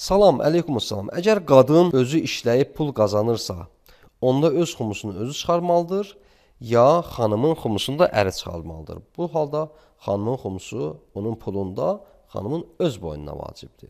Salam, əleykumussalam. Əgər qadın özü işləyib pul qazanırsa, onda öz xumusunu özü çıxarmalıdır ya xanımın xumusunu da əri çıxarmalıdır. Bu halda xanımın xumusu onun pulunda xanımın öz boynuna vacibdir.